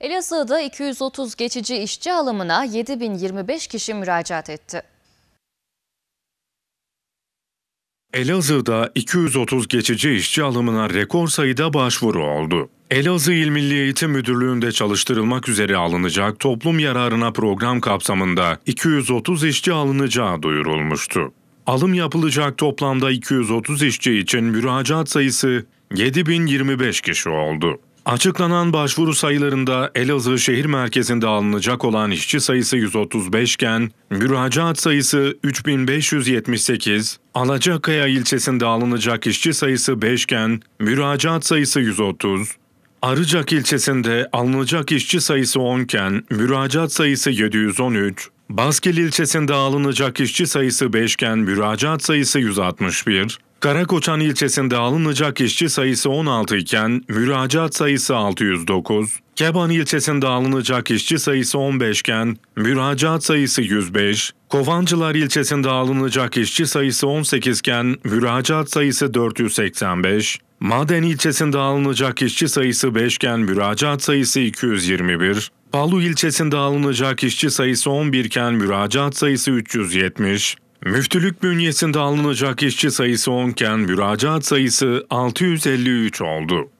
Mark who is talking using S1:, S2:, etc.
S1: Elazığ'da 230 geçici işçi alımına 7025 kişi müracaat etti. Elazığ'da 230 geçici işçi alımına rekor sayıda başvuru oldu. Elazığ İl Milli Eğitim Müdürlüğü'nde çalıştırılmak üzere alınacak toplum yararına program kapsamında 230 işçi alınacağı duyurulmuştu. Alım yapılacak toplamda 230 işçi için müracaat sayısı 7025 kişi oldu. Açıklanan başvuru sayılarında Elazığ şehir merkezinde alınacak olan işçi sayısı 135 iken müracaat sayısı 3578, Alacakaya ilçesinde alınacak işçi sayısı 5 iken müracaat sayısı 130, Arıcak ilçesinde alınacak işçi sayısı 10 iken müracaat sayısı 713, Baskil ilçesinde alınacak işçi sayısı 5 iken müracaat sayısı 161, Karakoçan ilçesinde alınacak işçi sayısı 16 iken müracaat sayısı 609, Keban ilçesinde alınacak işçi sayısı 15 iken müracaat sayısı 105, Kovancılar ilçesinde alınacak işçi sayısı 18 iken müracaat sayısı 485, Maden ilçesinde alınacak işçi sayısı 5 iken müracaat sayısı 221, Palu ilçesinde alınacak işçi sayısı 11 iken müracaat sayısı 370, Müftülük bünyesinde alınacak işçi sayısı 10 iken müracaat sayısı 653 oldu.